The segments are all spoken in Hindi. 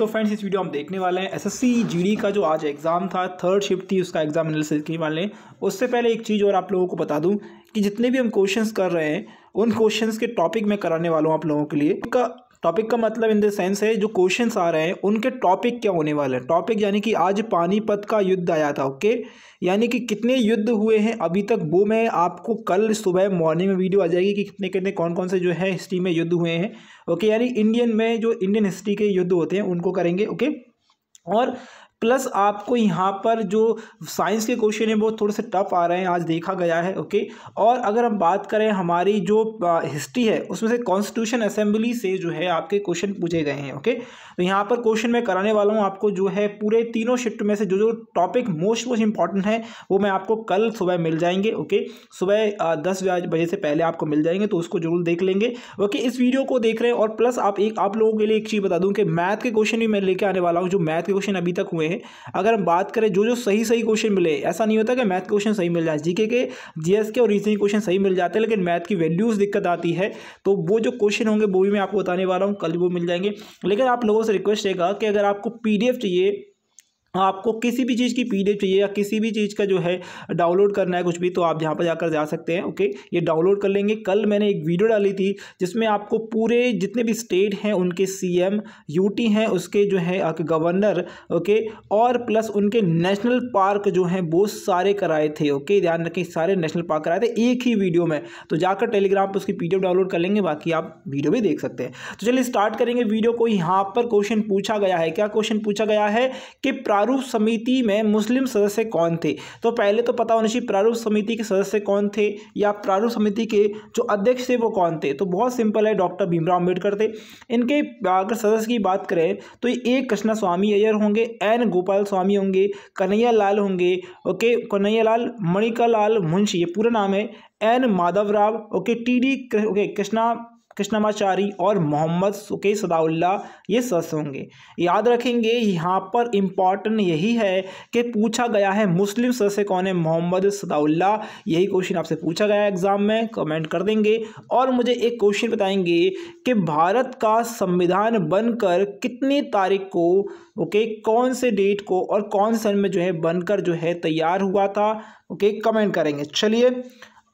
तो फ्रेंड्स इस वीडियो हम देखने वाले हैं एसएससी जीडी का जो आज एग्ज़ाम था थर्ड शिफ्ट थी उसका एग्ज़ाम एनालिसिस वाले हैं उससे पहले एक चीज़ और आप लोगों को बता दूं कि जितने भी हम क्वेश्चंस कर रहे हैं उन क्वेश्चंस के टॉपिक में कराने वाला हूँ आप लोगों के लिए उनका टॉपिक का मतलब इन द सेंस है जो क्वेश्चंस आ रहे हैं उनके टॉपिक क्या होने वाले हैं टॉपिक यानी कि आज पानीपत का युद्ध आया था ओके यानी कि कितने युद्ध हुए हैं अभी तक वो मैं आपको कल सुबह मॉर्निंग में वीडियो आ जाएगी कि कितने कितने कौन कौन से जो है हिस्ट्री में युद्ध हुए हैं ओके यानी इंडियन में जो इंडियन हिस्ट्री के युद्ध होते हैं उनको करेंगे ओके और प्लस आपको यहाँ पर जो साइंस के क्वेश्चन है वो थोड़े से टफ आ रहे हैं आज देखा गया है ओके और अगर हम बात करें हमारी जो हिस्ट्री है उसमें से कॉन्स्टिट्यूशन असेंबली से जो है आपके क्वेश्चन पूछे गए हैं ओके तो यहाँ पर क्वेश्चन मैं कराने वाला हूँ आपको जो है पूरे तीनों शिफ्ट में से जो जो टॉपिक मोस्ट मोस्ट इंपॉर्टेंट है वो मैं आपको कल सुबह मिल जाएंगे ओके सुबह दस बजे से पहले आपको मिल जाएंगे तो उसको जरूर देख लेंगे ओके इस वीडियो को देख रहे हैं और प्लस आप एक आप लोगों के लिए एक चीज़ बता दूँ कि मैथ के क्वेश्चन भी मैं लेके आने वाला हूँ जो मैथ के क्वेश्चन अभी तक हुए हैं अगर हम बात करें जो जो सही सही क्वेश्चन मिले ऐसा नहीं होता कि मैथ क्वेश्चन सही मिल जाए जीके के जीएस के और रीजनिंग क्वेश्चन सही मिल जाते हैं लेकिन मैथ की वैल्यूज़ दिक्कत आती है तो वो जो क्वेश्चन होंगे वो भी मैं आपको बताने वाला हूँ कल वो मिल जाएंगे लेकिन आप लोगों से रिक्वेस्ट रहेगा कि अगर आपको पी चाहिए आपको किसी भी चीज़ की पी चाहिए या किसी भी चीज़ का जो है डाउनलोड करना है कुछ भी तो आप यहाँ पर जाकर जा सकते हैं ओके ये डाउनलोड कर लेंगे कल मैंने एक वीडियो डाली थी जिसमें आपको पूरे जितने भी स्टेट हैं उनके सीएम यूटी हैं उसके जो है गवर्नर ओके और प्लस उनके नेशनल पार्क जो हैं वो सारे कराए थे ओके ध्यान रखें सारे नेशनल पार्क कराए थे एक ही वीडियो में तो जाकर टेलीग्राम पर उसकी पी डाउनलोड कर लेंगे बाकी आप वीडियो भी देख सकते हैं तो चलिए स्टार्ट करेंगे वीडियो को यहाँ पर क्वेश्चन पूछा गया है क्या क्वेश्चन पूछा गया है कि प्रारूप समिति में मुस्लिम सदस्य कौन थे तो पहले तो पता होना चाहिए प्रारूप समिति के सदस्य कौन थे या प्रारूप समिति के जो अध्यक्ष थे वो कौन थे तो बहुत सिंपल है डॉक्टर भीमराव अम्बेडकर थे इनके अगर सदस्य की बात करें तो ए कृष्णा स्वामी अय्यर होंगे एन गोपाल स्वामी होंगे कन्हैया लाल होंगे ओके कन्हैया लाल मणिका लाल मुंशी ये पूरा नाम है N Madhav Rao okay T D okay Krishna Krishnamachari और मोहम्मद सुके सदाउल्ला ये सस होंगे याद रखेंगे यहाँ पर इम्पॉर्टेंट यही है कि पूछा गया है मुस्लिम सदस्य कौन है मोहम्मद सदाउल्ला यही क्वेश्चन आपसे पूछा गया है एग्ज़ाम में कमेंट कर देंगे और मुझे एक क्वेश्चन बताएंगे कि भारत का संविधान बनकर कितनी तारीख को ओके कौन से डेट को और कौन सन में जो है बनकर जो है तैयार हुआ था ओके कमेंट करेंगे चलिए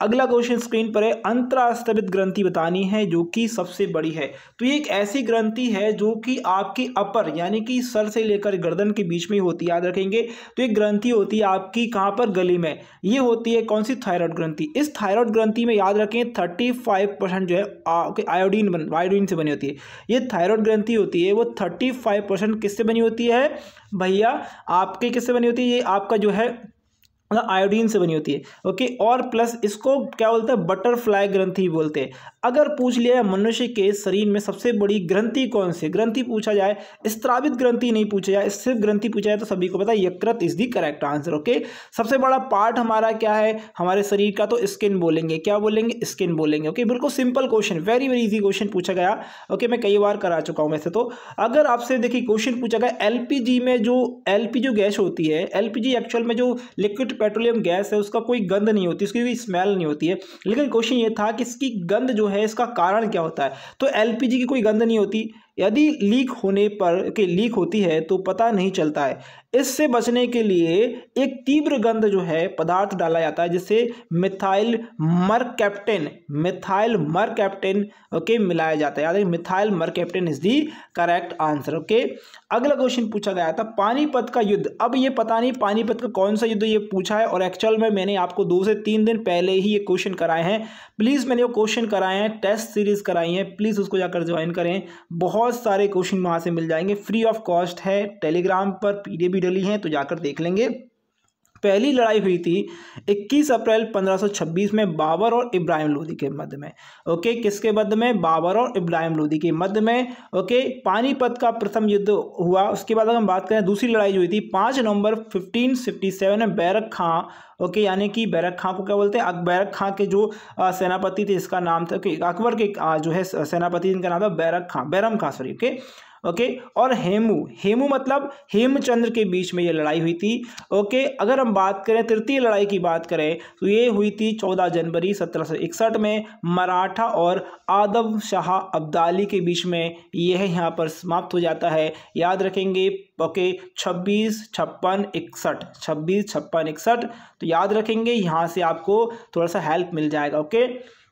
अगला क्वेश्चन स्क्रीन पर है अंतरास्तभित ग्रंथि बतानी है जो कि सबसे बड़ी है तो ये एक ऐसी ग्रंथि है जो कि आपकी अपर यानी कि सर से लेकर गर्दन के बीच में होती है याद रखेंगे तो एक ग्रंथि होती है आपकी कहाँ पर गली में ये होती है कौन सी थायराइड ग्रंथि इस थायराइड ग्रंथि में याद रखें थर्टी फाइव परसेंट जो है आयोडीन बन आयोडीन से बनी होती है ये थायरॉयड ग्रंथि होती है वो थर्टी फाइव परसेंट किससे बनी होती है भैया आपके किससे बनी होती है ये आपका जो है आयोडीन मतलब से बनी होती है ओके और प्लस इसको क्या बोलते हैं बटरफ्लाई ग्रंथि बोलते हैं अगर पूछ लिया मनुष्य के शरीर में सबसे बड़ी ग्रंथि कौन सी ग्रंथि पूछा जाए स्त्रावित ग्रंथि नहीं पूछा जाए सिर्फ ग्रंथि पूछा जाए तो सभी को पता है यकृत is the correct answer okay सबसे बड़ा पार्ट हमारा क्या है हमारे शरीर का तो स्किन बोलेंगे क्या बोलेंगे स्किन बोलेंगे ओके बिल्कुल simple question very very easy question पूछा गया ओके मैं कई बार करा चुका हूँ वैसे तो अगर आपसे देखिए क्वेश्चन पूछा गया एल में जो एल जो गैस होती है एल एक्चुअल में जो लिक्विड पेट्रोलियम गैस है उसका कोई गंध नहीं होती उसकी कोई स्मेल नहीं होती है लेकिन क्वेश्चन ये था कि इसकी गंध जो है इसका कारण क्या होता है तो एल की कोई गंध नहीं होती यदि लीक होने पर के लीक होती है तो पता नहीं चलता है इससे बचने के लिए एक तीव्र गंध जो है पदार्थ डाला जाता है जिसे methyl mercaptan methyl mercaptan okay मिलाया जाता है याद है methyl mercaptan is the correct answer okay अगला क्वेश्चन पूछा गया था पानीपत का युद्ध अब ये पता नहीं पानीपत का कौन सा युद्ध ये पूछा है और एक्चुअल में मैंने आपको दो से तीन दिन पहले ही ये क्वेश्चन कराए हैं प्लीज़ मैंने वो क्वेश्चन कराए हैं टेस्ट सीरीज़ कराई है प्लीज़ उसको जाकर ज्वाइन करें बहुत बहुत सारे क्वेश्चन वहाँ से मिल जाएंगे फ्री ऑफ कॉस्ट है टेलीग्राम पर डी भी डली हैं तो जाकर देख लेंगे पहली लड़ाई हुई थी 21 अप्रैल 1526 में बाबर और इब्राहिम लोदी के मध्य में ओके किसके मध्य में बाबर और इब्राहिम लोदी के मध्य में ओके पानीपत का प्रथम युद्ध हुआ उसके बाद अगर हम बात करें दूसरी लड़ाई हुई थी पाँच नवंबर 1557 में बैरक खां ओके यानी कि बैरक खां को क्या बोलते हैं बैरक खां के जो सेनापति थे इसका नाम था ओके अकबर के जो है सेनापति जिनका नाम था बैरक Khan Bairam Khan sorry okay okay और हेमू हेमू मतलब हेमचंद्र के बीच में ये लड़ाई हुई थी ओके अगर हम बात करें तृतीय लड़ाई की बात करें तो ये हुई थी 14 जनवरी 1761 में मराठा और आदम शाह अब्दाली के बीच में यह यहाँ पर समाप्त हो जाता है याद रखेंगे ओके छब्बीस छप्पन इकसठ छब्बीस छप्पन इकसठ तो याद रखेंगे यहाँ से आपको थोड़ा सा हेल्प मिल जाएगा ओके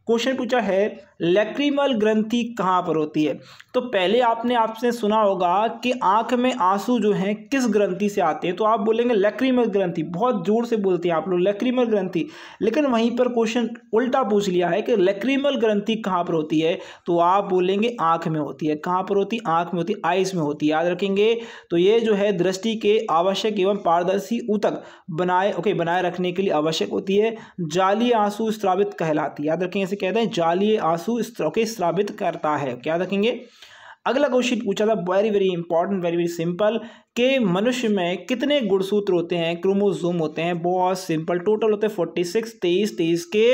क्वेश्चन पूछा है लैक्रिमल ग्रंथि कहाँ पर होती है तो पहले आपने आपसे सुना होगा कि आंख में आंसू जो हैं किस ग्रंथि से आते हैं तो आप बोलेंगे लैक्रिमल ग्रंथि बहुत जोर से बोलते हैं आप लोग लैक्रिमल ग्रंथि लेकिन वहीं पर क्वेश्चन उल्टा पूछ लिया है कि लैक्रिमल ग्रंथि कहाँ पर होती है तो आप बोलेंगे आँख में होती है कहाँ पर होती आँख में होती है आइस में होती है याद रखेंगे तो ये जो है दृष्टि के आवश्यक एवं पारदर्शी ऊतक बनाए ओके बनाए रखने के लिए आवश्यक होती है जाली आंसू स्त्रावित कहलाती याद रखेंगे इसे कहते हैं जाली आंसू स्त्रों के स्रावित करता है क्या रखेंगे अगला क्वेश्चन पूछा था very very important very very simple के मनुष्य में कितने गुणसूत्र होते हैं क्रोमोजोम होते हैं बहुत सिंपल टोटल होते हैं फोर्टी सिक्स तेईस तेईस के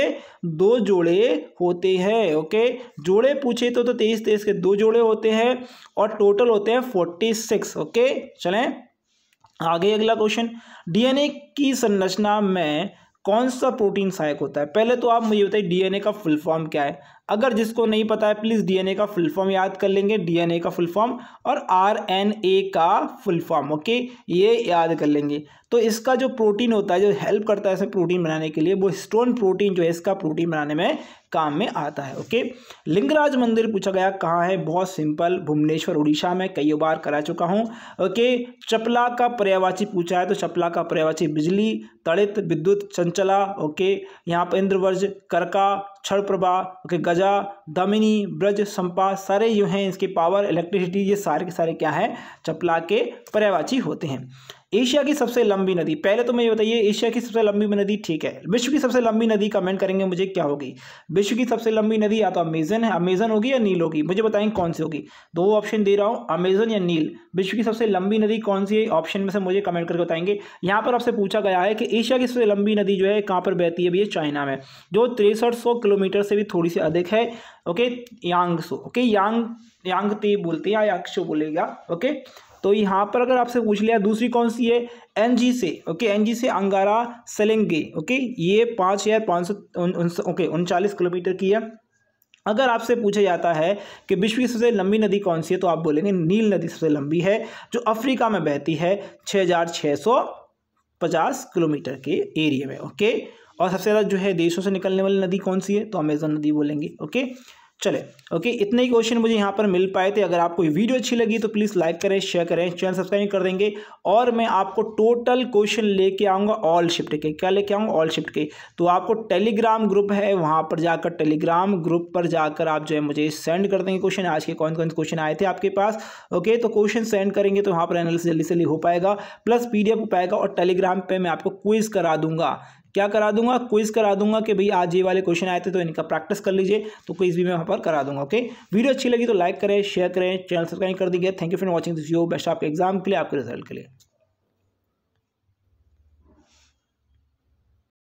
दो जोड़े होते हैं ओके जोड़े पूछे तो तो तेईस तेईस के दो जोड़े होते हैं और टोटल होते हैं फोर्टी सिक्स ओके चलें आगे अगला क्वेश्चन डीएनए की संरचना में कौन सा प्रोटीन सहायक होता है पहले तो आप मुझे बताइए डीएनए का फुल फॉर्म क्या है अगर जिसको नहीं पता है प्लीज़ डीएनए का फुल फॉर्म याद कर लेंगे डीएनए का फुल फॉर्म और आरएनए का फुल फॉर्म ओके ये याद कर लेंगे तो इसका जो प्रोटीन होता है जो हेल्प करता है इसमें प्रोटीन बनाने के लिए वो स्टोन प्रोटीन जो है इसका प्रोटीन बनाने में काम में आता है ओके लिंगराज मंदिर पूछा गया कहाँ है बहुत सिंपल भुवनेश्वर उड़ीसा में कई बार करा चुका हूँ ओके चपला का पर्यावाची पूछा है तो चपला का पर्यावाची बिजली तड़ित विद्युत चंचला ओके यहाँ पर इंद्रवर्ज करका छड़ प्रभा ओके गजा दमिनी ब्रज संपा सारे जो हैं इसके पावर इलेक्ट्रिसिटी ये सारे के सारे क्या है चपला के पर्यावाची होते हैं एशिया की सबसे लंबी नदी पहले तो मैं ये बताइए एशिया की सबसे लंबी नदी ठीक है विश्व की सबसे लंबी नदी कमेंट करेंगे मुझे क्या होगी विश्व की सबसे लंबी नदी या तो अमेजन है अमेजन होगी या नील होगी मुझे बताएं कौन सी होगी दो ऑप्शन दे रहा हूँ अमेजन या नील विश्व की सबसे लंबी नदी कौन सी है ऑप्शन में से मुझे कमेंट करके बताएंगे यहाँ पर आपसे पूछा गया है कि एशिया की सबसे लंबी नदी जो है कहाँ पर बहती है भैया चाइना में जो तिरसठ किलोमीटर से भी थोड़ी सी अधिक है ओके यांगसो ओके यांग यांगते बोलते हैं या बोलेगा ओके तो यहाँ पर अगर आपसे पूछ लिया दूसरी कौन सी है एनजी से ओके एनजी से अंगारा सलेंगे ओके ये पाँच हज़ार पाँच सौ ओके उनचालीस किलोमीटर की है अगर आपसे पूछा जाता है कि विश्व की सबसे लंबी नदी कौन सी है तो आप बोलेंगे नील नदी सबसे लंबी है जो अफ्रीका में बहती है छः हज़ार छः सौ पचास किलोमीटर के एरिया में ओके और सबसे ज़्यादा जो है देशों से निकलने वाली नदी कौन सी है तो अमेजन नदी बोलेंगे ओके चले ओके इतने ही क्वेश्चन मुझे यहाँ पर मिल पाए थे अगर आपको वीडियो अच्छी लगी तो प्लीज़ लाइक करें शेयर करें चैनल सब्सक्राइब कर देंगे और मैं आपको टोटल क्वेश्चन लेके आऊँगा ऑल शिफ्ट के क्या लेके आऊँगा ऑल शिफ्ट के तो आपको टेलीग्राम ग्रुप है वहाँ पर जाकर टेलीग्राम ग्रुप पर जाकर आप जो है मुझे सेंड कर देंगे क्वेश्चन आज के कौन कौन से क्वेश्चन आए थे आपके पास ओके तो क्वेश्चन सेंड करेंगे तो वहाँ पर एनालिसिस जल्दी से हो पाएगा प्लस पी हो पाएगा और टेलीग्राम पर मैं आपको क्विज़ करा दूंगा क्या करा दूंगा क्विज करा दूंगा कि भाई आज ये वाले क्वेश्चन आए थे तो इनका प्रैक्टिस कर लीजिए तो क्विज भी मैं वहाँ पर करा दूंगा ओके वीडियो अच्छी लगी तो लाइक करें शेयर करें चैनल सब्सक्राइब कर दीजिए thank you for watching this video best आपके एग्जाम के लिए आपके रिजल्ट के लिए